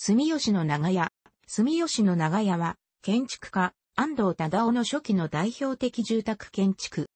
住吉の長屋。住吉の長屋は、建築家、安藤忠夫の初期の代表的住宅建築。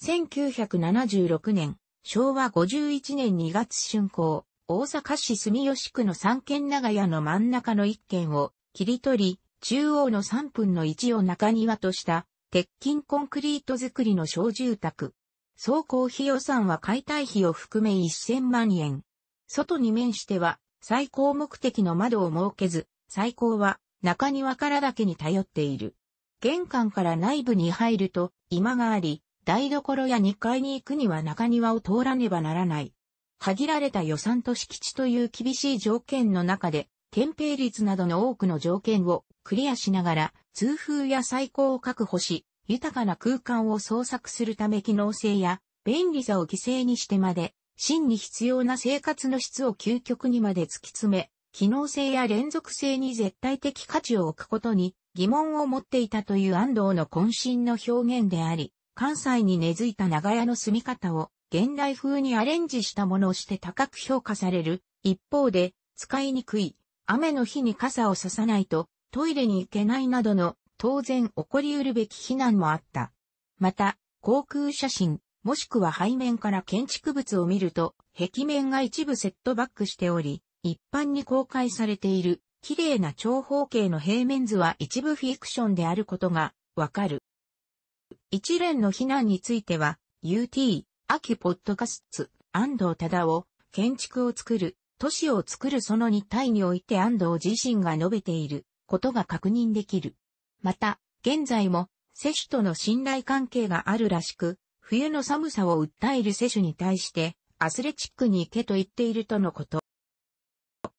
1976年、昭和51年2月竣工、大阪市住吉区の三軒長屋の真ん中の一軒を切り取り、中央の3分の1を中庭とした、鉄筋コンクリート作りの小住宅。総工費予算は解体費を含め1000万円。外に面しては最高目的の窓を設けず、最高は中庭からだけに頼っている。玄関から内部に入ると居間があり、台所や2階に行くには中庭を通らねばならない。限られた予算と敷地という厳しい条件の中で、憲兵率などの多くの条件をクリアしながら、通風や最高を確保し、豊かな空間を創作するため機能性や便利さを犠牲にしてまで、真に必要な生活の質を究極にまで突き詰め、機能性や連続性に絶対的価値を置くことに疑問を持っていたという安藤の渾身の表現であり、関西に根付いた長屋の住み方を現代風にアレンジしたものをして高く評価される。一方で、使いにくい、雨の日に傘を差さないとトイレに行けないなどの当然起こり得るべき非難もあった。また、航空写真、もしくは背面から建築物を見ると、壁面が一部セットバックしており、一般に公開されている、綺麗な長方形の平面図は一部フィクションであることがわかる。一連の避難については、UT、秋ポッドカスツ、安藤忠夫、建築を作る、都市を作るその2体において安藤自身が述べていることが確認できる。また、現在も、セシとの信頼関係があるらしく、冬の寒さを訴えるセシュに対して、アスレチックに行けと言っているとのこと。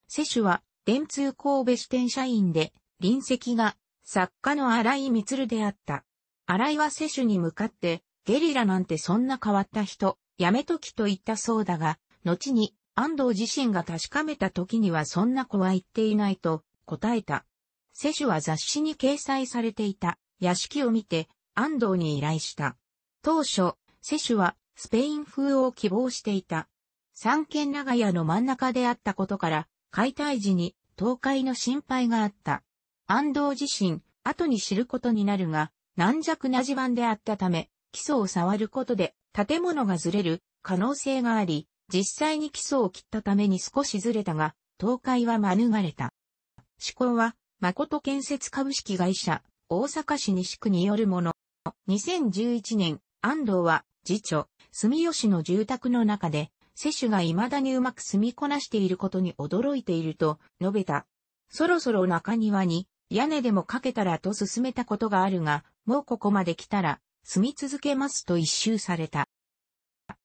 セシュは、電通神戸支店社員で、隣席が、作家の荒井光であった。荒井はセシュに向かって、ゲリラなんてそんな変わった人、やめときと言ったそうだが、後に、安藤自身が確かめた時にはそんな子は言っていないと答えた。セシュは雑誌に掲載されていた屋敷を見て安藤に依頼した。当初、世主はスペイン風を希望していた。三軒長屋の真ん中であったことから、解体時に倒壊の心配があった。安藤自身、後に知ることになるが、軟弱な地盤であったため、基礎を触ることで建物がずれる可能性があり、実際に基礎を切ったために少しずれたが、倒壊は免れた。施行は、誠建設株式会社、大阪市西区によるもの。2011年安藤は、次女、住吉の住宅の中で、世主が未だにうまく住みこなしていることに驚いていると述べた。そろそろ中庭に屋根でもかけたらと進めたことがあるが、もうここまで来たら住み続けますと一周された。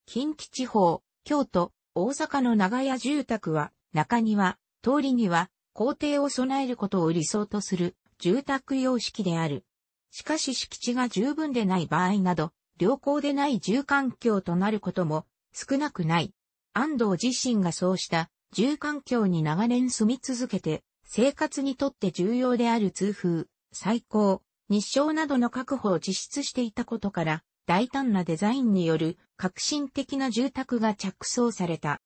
近畿地方、京都、大阪の長屋住宅は中庭、通りには校庭を備えることを理想とする住宅様式である。しかし敷地が十分でない場合など、良好でない住環境となることも少なくない。安藤自身がそうした住環境に長年住み続けて生活にとって重要である通風、最高、日照などの確保を実施していたことから大胆なデザインによる革新的な住宅が着想された。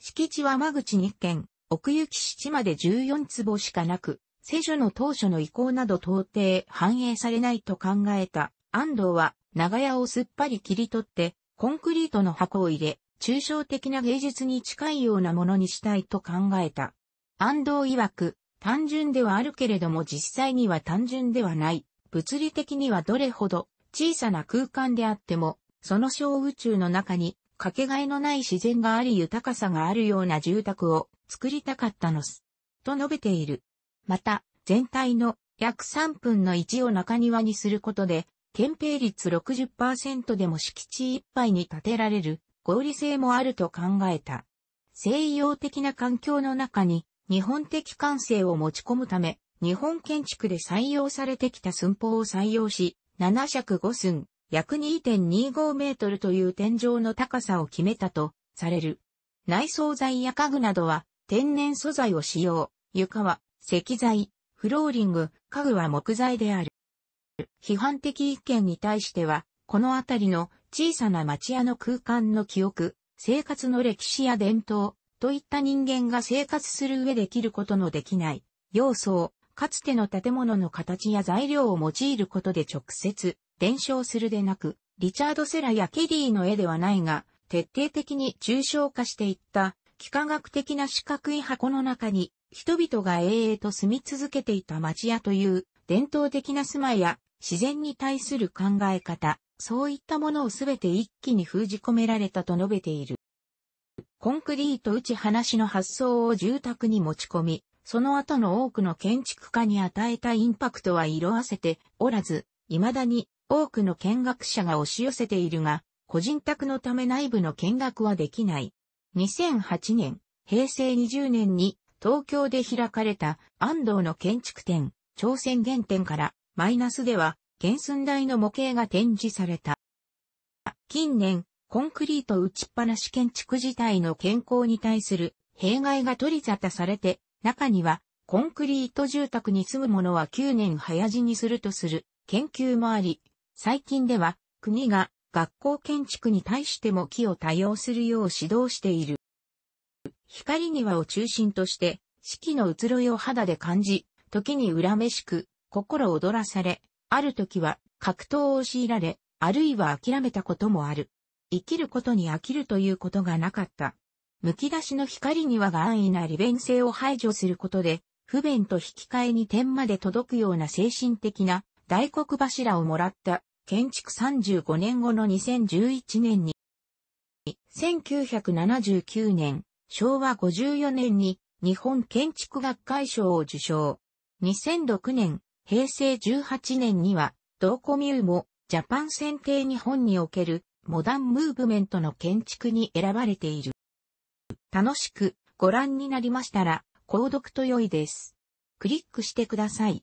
敷地は間口日軒、奥行き7まで14坪しかなく、世女の当初の意向など到底反映されないと考えた安藤は長屋をすっぱり切り取って、コンクリートの箱を入れ、抽象的な芸術に近いようなものにしたいと考えた。安藤曰く、単純ではあるけれども実際には単純ではない。物理的にはどれほど小さな空間であっても、その小宇宙の中にかけがえのない自然があり豊かさがあるような住宅を作りたかったのす。と述べている。また、全体の約3分の1を中庭にすることで、憲兵率60%でも敷地いっぱいに建てられる合理性もあると考えた。西洋的な環境の中に日本的感性を持ち込むため、日本建築で採用されてきた寸法を採用し、7尺5寸、約2.25メートルという天井の高さを決めたとされる。内装材や家具などは天然素材を使用、床は石材、フローリング、家具は木材である。批判的意見に対しては、この辺りの小さな町屋の空間の記憶、生活の歴史や伝統、といった人間が生活する上で切ることのできない、要素を、かつての建物の形や材料を用いることで直接、伝承するでなく、リチャード・セラやケリーの絵ではないが、徹底的に抽象化していった、幾何学的な四角い箱の中に、人々が永遠と住み続けていた町屋という、伝統的な住まいや自然に対する考え方、そういったものをすべて一気に封じ込められたと述べている。コンクリート打ち話の発想を住宅に持ち込み、その後の多くの建築家に与えたインパクトは色あせておらず、未だに多くの見学者が押し寄せているが、個人宅のため内部の見学はできない。2008年、平成20年に東京で開かれた安藤の建築展、朝鮮原点からマイナスでは、原寸大の模型が展示された。近年、コンクリート打ちっぱなし建築自体の健康に対する弊害が取り沙汰されて、中には、コンクリート住宅に住む者は9年早死にするとする研究もあり、最近では国が学校建築に対しても木を多用するよう指導している。光庭を中心として四季の移ろいを肌で感じ、時に恨めしく、心躍らされ、ある時は格闘を強いられ、あるいは諦めたこともある。生きることに飽きるということがなかった。剥き出しの光にはが安易な利便性を排除することで、不便と引き換えに点まで届くような精神的な大黒柱をもらった建築35年後の2011年に、1979年、昭和54年に日本建築学会賞を受賞。2006年、平成18年には、同コミューもジャパン選定日本におけるモダンムーブメントの建築に選ばれている。楽しくご覧になりましたら、購読と良いです。クリックしてください。